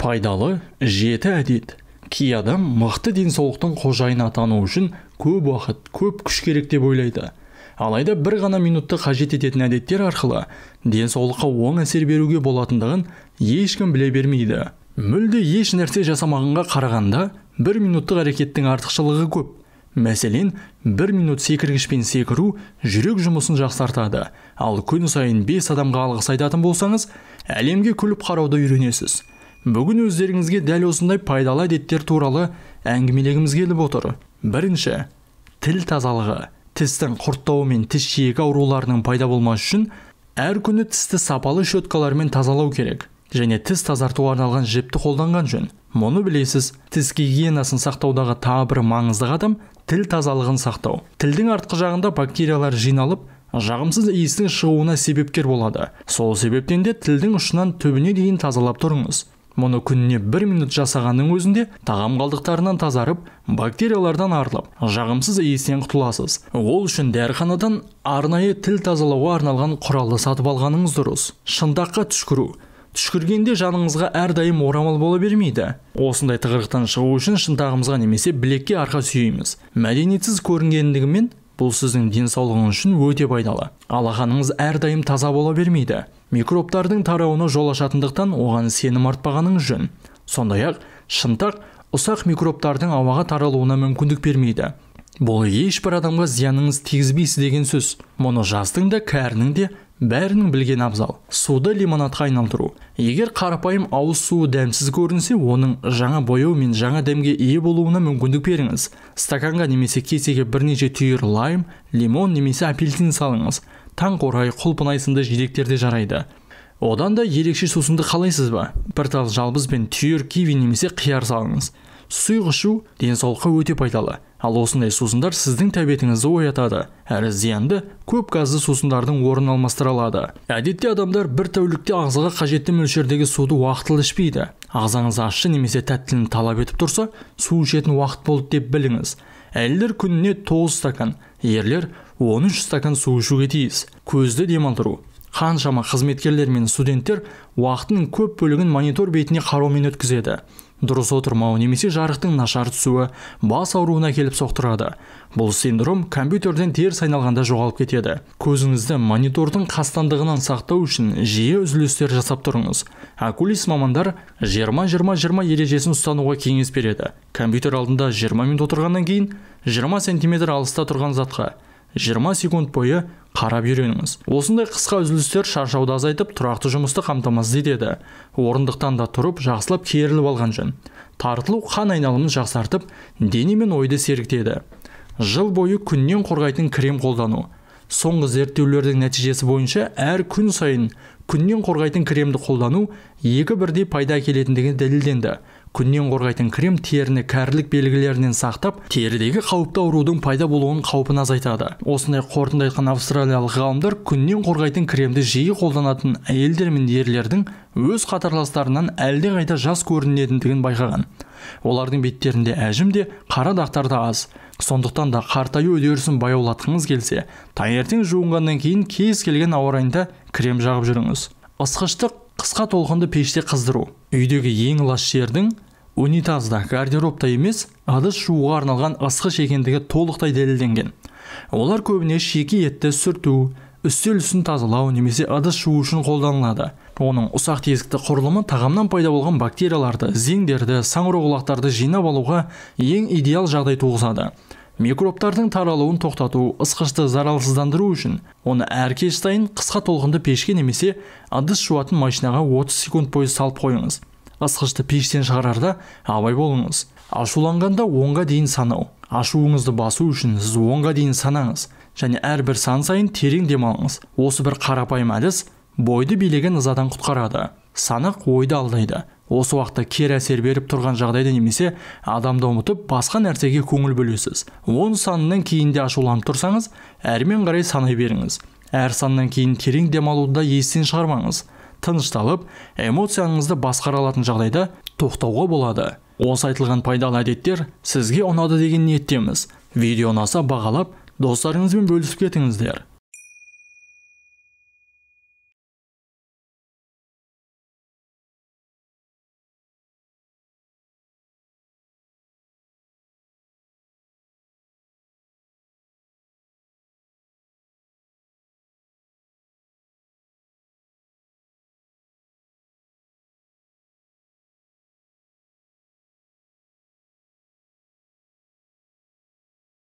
пайдалы жеті әдет кей адам мықты денсаулықтың қожайыны атану үшін көп уақыт көп күш керек деп ойлайды алайда бір ғана минутты қажет ететін әдеттер арқылы денсаулыққа оң әсер беруге болатындығын ешкім біле бермейді мүлде еш нәрсе жасамағанға қарағанда бір минуттық әрекеттің артықшылығы көп мәселен бір минут секіргішпен секіру жүрек жұмысын жақсартады ал күн сайын бес адамға алғыс айтатын болсаңыз әлемге күліп қарауды үйренесіз бүгін өздеріңізге дәл осындай пайдалы әдеттер туралы әңгімелегіміз келіп отыр бірінші тіл тазалығы тістің құрттауы мен тіс жиегі ауруларының пайда болмас үшін әр күні тісті сапалы щеткалармен тазалау керек және тіс тазартуға арналған жіпті қолданған жөн мұны білесіз тіс гигиенасын сақтаудағы тағы бір маңызды қадам тіл тазалығын сақтау тілдің артқы жағында бактериялар жиналып жағымсыз иістің шығуына себепкер болады сол себептен де тілдің ұшынан түбіне дейін тазалап тұрыңыз мұны күніне бір минут жасағанның өзінде тағам қалдықтарынан тазарып бактериялардан арылып жағымсыз иістен құтыласыз ол үшін дәріханадан арнайы тіл тазалауға арналған құралды сатып алғаныңыз дұрыс Шындаққа түшкіру түшкіргенде жаныңызға әрдайым орамал бола бермейді осындай тығырықтан шығу үшін шынтағымызға немесе білекке арқа сүйейміз мәдениетсіз көрінгендігімен бұл сіздің денсаулығыңыз үшін өте пайдалы алақаныңыз әрдайым таза бола бермейді микробтардың тарауына жол ашатындықтан оған сенім артпағаның жөн сондай ақ шынтақ ұсақ микробтардың ауаға таралуына мүмкіндік бермейді бұл ешбір адамға зияныңыз тигізбейсіз деген сөз мұны жаздың да кәрінің де бәрінің білген абзал суды лимонадқа айналдыру егер қарапайым ауыз суы дәмсіз көрінсе оның жаңа бояу мен жаңа дәмге ие болуына мүмкіндік беріңіз стаканға немесе кесеге бірнеше түйір лайм лимон немесе апельсин салыңыз таң қорай құлпынай сынды жидектер де жарайды одан да ерекше сусынды қалайсыз ба бір тал жалбыз бен түйір киви немесе қияр салыңыз сұйық ішу денсаулыққа өте пайдалы ал осындай сусындар сіздің тәбетіңізді оятады әрі зиянды көп газды сусындардың орнын алмастыра алады әдетте адамдар бір тәулікте ағзаға қажетті мөлшердегі суды уақытылы ішпейді ағзаңыз ащы немесе тәттіні талап етіп тұрса су ішетін уақыт болды деп біліңіз әйелдер күніне тоғыз стакан ерлер үш стакан су ішуге тиіс көзді демалдыру қаншама қызметкерлер мен студенттер уақытының көп бөлігін монитор бетіне қараумен өткізеді дұрыс отырмау немесе жарықтың нашар түсуі бас ауруына келіп соқтырады бұл синдром компьютерден теріс айналғанда жоғалып кетеді көзіңізді монитордың қастандығынан сақтау үшін жиі үзілістер жасап тұрыңыз окулист мамандар 20-20-20 ережесін ұстануға кеңес береді компьютер алдында 20 минут отырғаннан кейін 20 сантиметр алыста тұрған затқа 20 секунд бойы қарап үйреніңіз осындай қысқа үзілістер шаршауды азайтып тұрақты жұмысты қамтамасыз етеді орындықтан да тұрып жақсылап керіліп алған жөн тартылу қан айналымын жақсартып дене мен ойды сергітеді жыл бойы күннен қорғайтын крем қолдану соңғы зерттеулердің нәтижесі бойынша әр күн сайын күннен қорғайтын кремді қолдану екі бірдей пайда әкелетіндігі дәлелденді күннен қорғайтын крем теріні кәрілік белгілерінен сақтап терідегі қауіпті аурудың пайда болуын қаупін азайтады осындай қорытынды айтқан австралиялық ғалымдар күннен қорғайтын кремді жиі қолданатын әйелдер мен ерлердің өз қатарластарынан әлдеқайда жас көрінетіндігін байқаған олардың беттерінде әжім де қара дақтар да аз сондықтан да қартаю үдерісін баяулатқыңыз келсе таңертең жуынғаннан кейін кез келген ауа райында крем жағып жүріңіз Ысқыштық қысқа толқынды пеште қыздыру үйдегі ең лас жердің унитазда гардеробта емес ыдыс жууға арналған ысқыш екендігі толықтай дәлелденген олар көбіне шеке етті сүрту үстел үстін тазалау немесе ыдыс жуу үшін қолданылады оның ұсақ тесікті құрылымы тағамнан пайда болған бактерияларды зеңдерді саңырауқұлақтарды жинап алуға ең идеал жағдай туғызады микробтардың таралуын тоқтату ысқышты зарарсыздандыру үшін оны әр кеш сайын қысқа толқынды пешке немесе ыдыс жуатын машинаға 30 секунд бойы салып қойыңыз ысқышты пештен шығарарда абай болыңыз ашуланғанда онға дейін санау ашуыңызды басу үшін сіз онға дейін санаңыз және әрбір сан сайын терең демалыңыз осы бір қарапайым әдіс бойды билеген ызадан құтқарады санақ ойды алдайды осы уақытта кері әсер беріп тұрған жағдайды немесе адамды ұмытып басқа нәрсеге көңіл бөлесіз он санынан кейін де ашуланып тұрсаңыз әрмен қарай санай беріңіз әр саннан кейін терең демалуды да естен шығармаңыз тынышталып эмоцияңызды басқара алатын жағдайда тоқтауға болады осы айтылған пайдалы әдеттер сізге ұнады деген ниеттеміз видео ұнаса бағалап достарыңызбен бөлісіп кетіңіздер